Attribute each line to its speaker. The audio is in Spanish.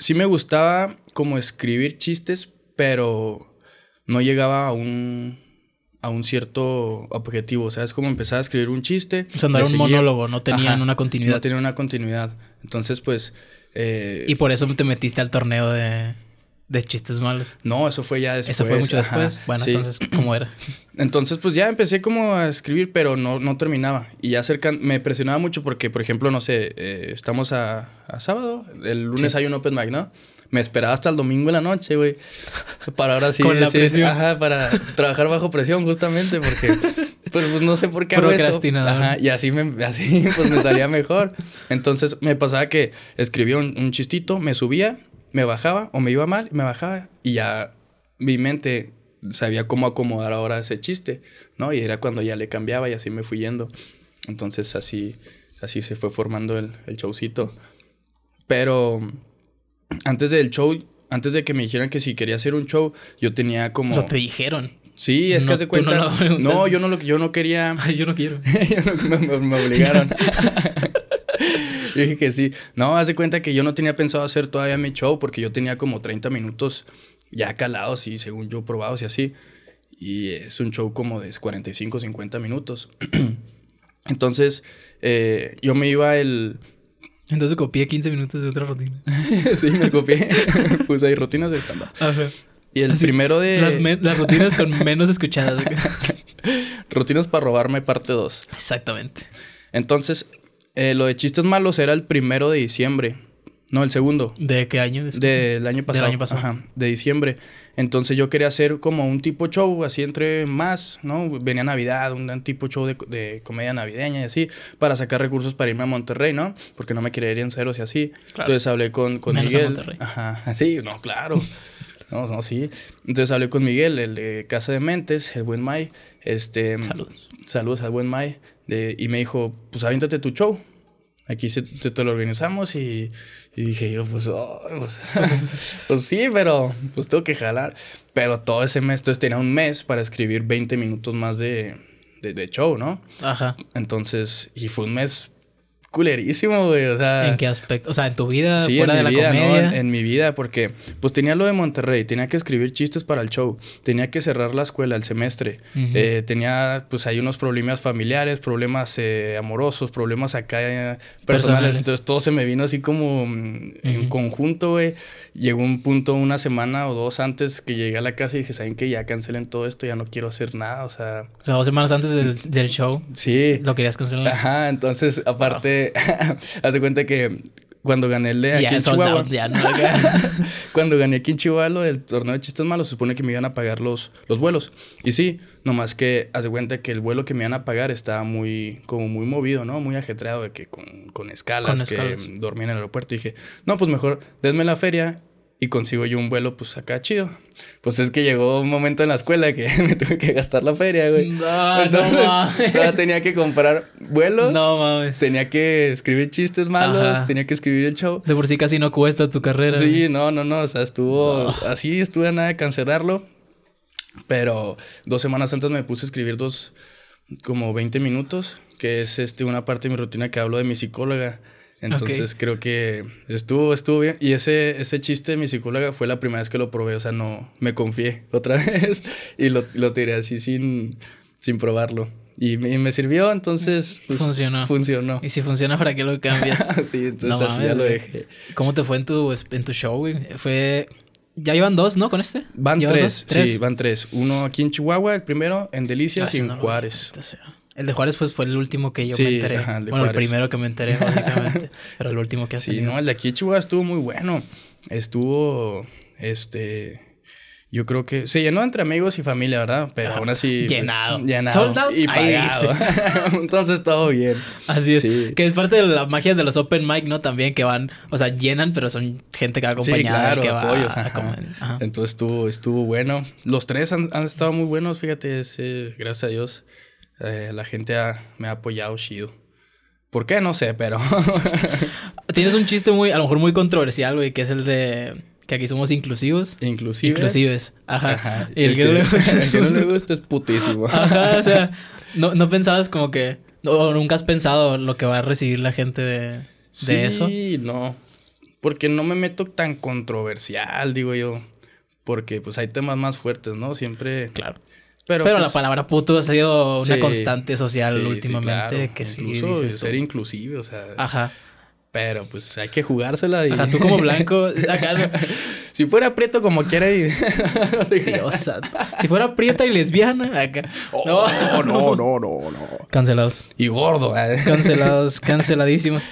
Speaker 1: sí me gustaba como escribir chistes, pero no llegaba a un, a un cierto objetivo. O sea, es como empezar a escribir un chiste. O sea, no era un monólogo, no tenían una continuidad. No tenían una continuidad. Entonces, pues. Eh, y por eso te metiste al torneo de. De chistes malos. No, eso fue ya después. Eso fue mucho después. Bueno, entonces, ¿cómo era? Entonces, pues ya empecé como a escribir, pero no, no terminaba. Y ya me presionaba mucho porque, por ejemplo, no sé, eh, estamos a, sábado, el lunes hay un Open Mic, ¿no? Me esperaba hasta el domingo en la noche, güey. Para ahora sí. Ajá, para trabajar bajo presión, justamente, porque. Pues, pues, no sé por qué hago eso. Ajá, y así, me, pues me salía mejor. Entonces me pasaba que escribía un, un chistito, me subía me bajaba o me iba mal, me bajaba y ya mi mente sabía cómo acomodar ahora ese chiste, ¿no? Y era cuando ya le cambiaba y así me fui yendo. Entonces así, así se fue formando el, el showcito. Pero antes del show, antes de que me dijeran que si quería hacer un show, yo tenía como... O te dijeron. Sí, es que hace cuenta. No, yo no lo yo no quería. yo no quiero. me, obligaron. dije que sí. No, haz de cuenta que yo no tenía pensado hacer todavía mi show porque yo tenía como 30 minutos ya calados y según yo probados y así. Y es un show como de 45, 50 minutos. Entonces, eh, yo me iba el...
Speaker 2: Entonces copié 15 minutos de otra rutina. sí, me copié. Puse ahí rutinas de estándar. Y el primero de. Las, las, rutinas con menos escuchadas.
Speaker 1: rutinas para robarme, parte 2. Exactamente. Entonces, eh, lo de chistes malos era el primero de diciembre. No, el segundo. ¿De qué año? Del año pasado. año pasado. Ajá, de diciembre. Entonces yo quería hacer como un tipo show, así entre más, ¿no? Venía Navidad, un, tipo show de, comedia navideña y así, para sacar recursos para irme a Monterrey, ¿no? Porque no me querían ceros y así. Entonces hablé con, con Miguel. Ajá, así, no, claro. no, no, sí. Entonces hablé con Miguel, el de Casa de Mentes, el buen May. Este, saludos. Saludos al buen May y me dijo, pues aviéntate tu show. Aquí se, te lo organizamos y, y dije yo, pues, pues, pues, sí, pero pues tengo que jalar. Pero todo ese mes, entonces tenía un mes para escribir 20 minutos más de, de, de show, ¿no? Ajá. Entonces, y fue un mes culerísimo, güey. O sea. ¿En qué
Speaker 2: aspecto? O sea, en tu vida, fuera en mi de vida, comedia? ¿no? En,
Speaker 1: mi vida, porque pues tenía lo de Monterrey, tenía que escribir chistes para el show, tenía que cerrar la escuela el semestre, eh, tenía pues hay unos problemas familiares, problemas eh, amorosos, problemas acá eh, personales. Entonces todo se me vino así como mm, en conjunto, güey. Llegó un punto una semana o dos antes que llegué a la casa y dije, ¿saben que Ya cancelen todo esto, ya no quiero hacer nada, o sea.
Speaker 2: O sea, dos semanas antes del, show. Sí. Lo querías cancelar. Ajá,
Speaker 1: entonces aparte. hace cuenta que cuando gané el de aquí en Chihuahua. cuando gané aquí en Chihuahua lo del torneo de chistes malos, supone que me iban a pagar los, los vuelos. Y sí, nomás que hace cuenta que el vuelo que me iban a pagar estaba muy, como muy movido, ¿no? Muy ajetreado de que con, con escalas, que en el aeropuerto. Y dije, no, pues mejor, denme la feria y consigo yo un vuelo, pues acá chido. Pues es que llegó un momento en la escuela que me tuve que gastar la feria, güey. No, Entonces, no mames. tenía que comprar vuelos. No mames. Tenía que escribir chistes malos, tenía que escribir el show.
Speaker 2: De por sí casi no cuesta tu carrera. Sí,
Speaker 1: no, no, no. O sea, estuvo así, estuve a nada de cancelarlo. Pero dos semanas antes me puse a escribir dos, como 20 minutos, que es este, una parte de mi rutina que hablo de mi psicóloga entonces creo que estuvo, estuvo bien. Y ese, ese chiste de mi psicóloga fue la primera vez que lo probé, o sea, no me confié otra vez y lo, tiré así sin, sin probarlo. Y me, sirvió, entonces mm, pues, funcionó.
Speaker 2: Y si funciona, ¿para qué lo cambias? sí, entonces ya lo dejé. ¿Cómo te fue en tu, en show, Fue... Ya iban dos, ¿no? Con este. Van tres, sí,
Speaker 1: van tres. Uno aquí en Chihuahua, el primero, en Delicias ah, y en Juárez.
Speaker 2: El de Juárez pues, fue el último
Speaker 1: que yo me enteré. bueno, el primero que me
Speaker 2: enteré, básicamente. pero el último que ha Sí, no,
Speaker 1: el de aquí estuvo muy bueno. Estuvo, este... Yo creo que se llenó entre amigos y familia, ¿verdad?
Speaker 2: Pero aún así. Pues, llenado. llenado. Sold y pagado. Entonces todo bien. Así es. Que es parte de la magia de los open mic, ¿no? También que van, o sea, llenan, pero son gente que va acompañada. que
Speaker 1: Entonces estuvo, estuvo bueno. Los tres han, estado muy buenos, fíjate, gracias a Dios. Eh, la gente me ha apoyado chido.
Speaker 2: ¿Por qué? No sé, pero... Tienes un chiste muy, a lo mejor muy controversial, güey, que es el de que aquí somos inclusivos. Inclusives. Inclusives. Ajá. el, que, no es... es putísimo. Ajá, o sea, no, no pensabas como que... O nunca has pensado lo que va a recibir la gente de, eso. Sí, no. Porque no me meto tan
Speaker 1: controversial, digo yo. Porque pues hay temas más fuertes, ¿no? Siempre... Claro.
Speaker 2: Pero, la pues, palabra puto ha sido una constante social últimamente. Sí, que Incluso ser
Speaker 1: inclusive, o sea. Ajá. Pero pues hay que jugársela. Y... tú como blanco.
Speaker 2: si fuera prieto como quiere Y... Si fuera prieta y lesbiana. Oh, no. no,
Speaker 1: no, no, no, Cancelados. Y gordo. ¿eh? Cancelados, canceladísimos.